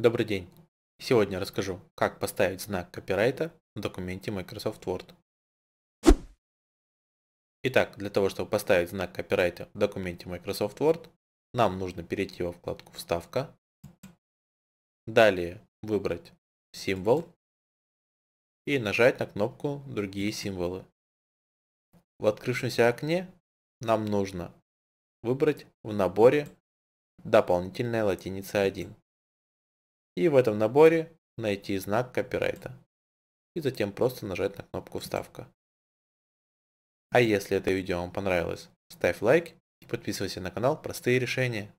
Добрый день! Сегодня расскажу, как поставить знак копирайта в документе Microsoft Word. Итак, для того, чтобы поставить знак копирайта в документе Microsoft Word, нам нужно перейти во вкладку «Вставка», далее выбрать «Символ» и нажать на кнопку «Другие символы». В открывшемся окне нам нужно выбрать в наборе «Дополнительная латиница 1» и в этом наборе найти знак копирайта. И затем просто нажать на кнопку «Вставка». А если это видео вам понравилось, ставь лайк и подписывайся на канал «Простые решения».